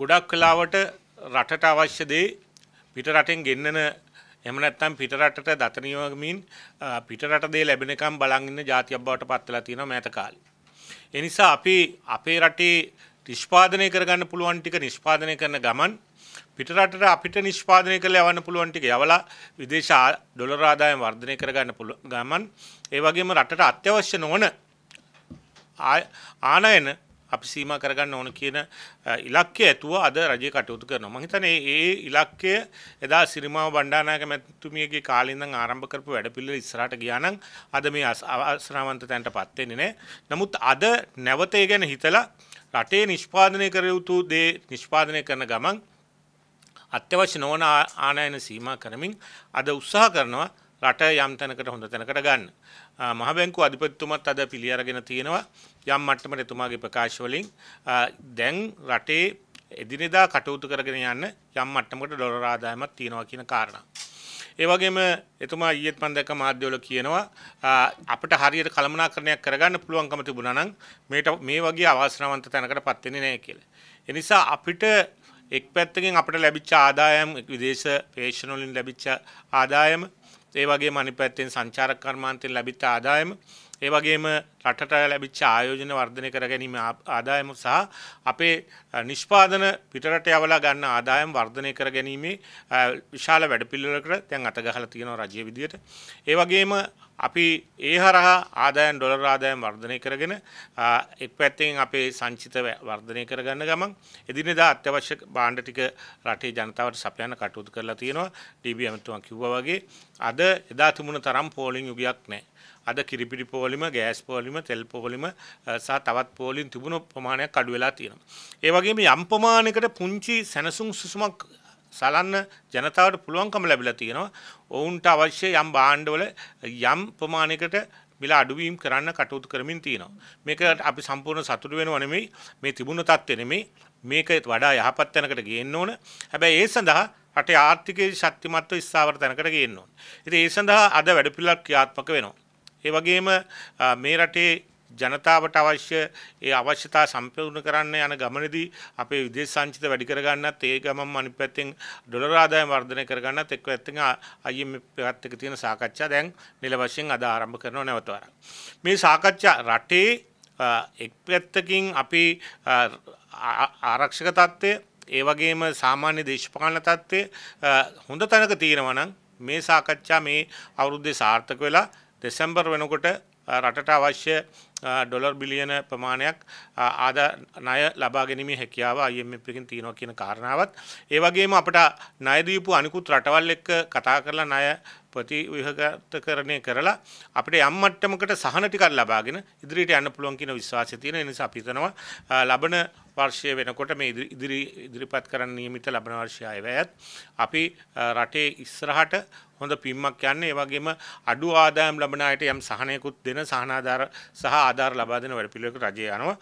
ගොඩක් කලාවට රටට අවශ්‍ය දේ පිට රටෙන් ගෙන්නන එම නැත්තම් පිට රටට දතනියවමින් පිට රට දේ ලැබෙනකම් බලන් ඉන්න ජාතියක් බවට පත්වලා තියෙනවා මෑත කාලේ. ඒ නිසා අපි අපේ රටේ නිෂ්පාදනය කරගන්න පුළුවන් ටික නිෂ්පාදනය කරන ගමන් පිට රටට අපිට නිෂ්පාදනය කරලා යවන්න පුළුවන් ටික යවලා විදේශ ඩොලර් ආදායම වර්ධනය කරගන්න ගමන් ඒ වගේම රටට අත්‍යවශ්‍ය නොවන ආනයන අපි සීම කරගන්න ඕන කියන ඉලක්කය ඇතුව අද රජය කටයුතු කරන මහිතන ඒ ඉලක්කය එදා සිරිමාව බණ්ඩානාක මැතුමියගේ කාලින්දන් ආරම්භ කරපු වැඩපිල්ල ඉස්රට ගියානං අද මේ අස්රාවන්ත තැන්ට පත්වෙන්නේ නෑ නමුත් අද නැවතේ ගැන හිතලා රටේ නිෂ්පාදනය කරයුතු දේ නිෂ්පාදනය කරන ගමන් අත්‍යවශ්‍ය නොවන ආනයන සීම කරමින් අද උත්සාහ කරනවා රට යම් තැනකට හොඳ තැනකට ගන්න. මහ බැංකු අධිපතිතුමත් අද පිළිඅරගෙන තියෙනවා යම් මට්ටමට එතුමාගේ ප්‍රකාශ වලින් දැන් රටේ එදිනෙදා කටයුතු කරගෙන යන්න යම් මට්ටමකට ඩොලර් ආදායමක් තියෙනවා කියන කාරණා. ඒ වගේම එතුමා ඊයේත් මම දැක්ක මාධ්‍යවල කියනවා අපිට හරියට කළමනාකරණයක් කරගන්න පුළුවන්කම තිබුණා නම් මේට මේ වගේ අවාසනාවන්ත තැනකටපත් වෙන්නේ නැහැ කියලා. ඒ නිසා අපිට එක් පැත්තකින් අපිට ලැබිච්ච ආදායම් විදේශ පේෂන් වලින් ලැබිච්ච ආදායම ඒ වගේ මනි පැත්තෙන් සංචාරක කර්මාන්තයෙන් ලැබිත් ආදායම ඒ වගේම රටට ලැබිච්ච ආයෝජන වර්ධනය කර ගැනීම ආදායම සහ අපේ නිෂ්පාදන පිටරට යවලා ගන්න ආදායම් වර්ධනය කර ගැනීමේ විශාල වැඩපිළිවෙලකට දැන් අත ගහලා තියෙනවා රජය විදියට. ඒ වගේම අපි ඒ හරහා ආදායම් ඩොලර් ආදායම් වර්ධනය කරගෙන එක් පැත්තෙන් අපේ සංචිත වර්ධනය කරගන්න ගමන් එදිනෙදා අත්‍යවශ්‍ය භාණ්ඩ ටික රටේ ජනතාවට සපයන්න කටයුතු කරලා තියෙනවා. DB ඇමතුමා කිව්වා වගේ අද එදා තිබුණ තරම් පෝලිං යුගයක් නැහැ. අද කිරිපිටි පෝ පෝලිම ගෑස් පෝලිම තෙල් පෝලිම සා තවත් පෝලින් තිබුණු ප්‍රමාණයක් අඩු වෙලා තියෙනවා. ඒ වගේම යම් ප්‍රමාණයකට පුංචි සැනසුම් සුසුමක් සලන්න ජනතාවට පුළුවන්කම ලැබිලා තියෙනවා. ඔවුන්ට අවශ්‍ය යම් භාණ්ඩවල යම් ප්‍රමාණයකට මිල අඩුවීම් කරන්න කටයුතු කරමින් තියෙනවා. මේක අපි සම්පූර්ණ සතුටු වෙනව නෙමෙයි. මේ තිබුණ තත්ත්වෙ නෙමෙයි. මේක වඩා යහපත් තැනකට ගේන්න ඕන. හැබැයි ඒ සඳහා රටේ ආර්ථිකයේ ශක්තිමත්ව ඉස්සාවර තැනකට ගේන්න ඕන. ඉතින් ඒ සඳහා අද වැඩපිළිවෙලක් ක්‍රියාත්මක වෙනවා. ඒ වගේම මේ රටේ ජනතාවට අවශ්‍ය ඒ අවශ්‍යතා සම්පූර්ණ කරන්න යන ගමනේදී අපේ විදේශ සංචිත වැඩි කරගන්නත් ඒ ගමම අනිත් පැත්තෙන් ඩොලර් ආදායම වර්ධනය කරගන්නත් එක්ක ඇත්තෙන් IMF එකත් එක්ක තියෙන සාකච්ඡා දැන් නිල වශයෙන් අද ආරම්භ කරනව නැවත මේ සාකච්ඡා රටේ එක් පැත්තකින් අපි ආරක්ෂක தත්ත්වය ඒ වගේම සාමාන්‍ය දේශපාලන தත්ත්වය හොඳ තැනක තියෙනවා නම් මේ සාකච්ඡා මේ අවුරුද්දේ සාර්ථක වෙලා දෙසැම්බර් වෙනකොට රටට අවශ්‍ය ඩොලර් බිලියන ප්‍රමාණයක් ආද ණය ලබා ගැනීමේ හැකියාව IMF එකෙන් තියෙනවා කියන කාරණාවත් ඒ වගේම අපිට ණය දීපු අනිකුත් රටවල් එක්ක කතා කරලා ණය ප්‍රතිවිහගතකරණය කරලා අපිට යම් මට්ටමකට සහන ටිකක් ලබාගෙන ඉදිරියට යන්න පුළුවන් කියන විශ්වාසය තියෙන නිසා අපි හිතනවා ලබන වර්ෂය වෙනකොට මේ ඉදිරි ඉදිරිපත් කරන්න නියමිත ලබන වර්ෂය අයවැයත් අපි රටේ ඉස්සරහට හොඳ පිම්මක් යන්නේ ඒ වගේම අඩු ආදායම් ලබන අයට යම් සහනයකුත් දෙන සහනාධාර සහ ආධාර ලබා දෙන වැඩ පිළිවෙලක රජය යනවා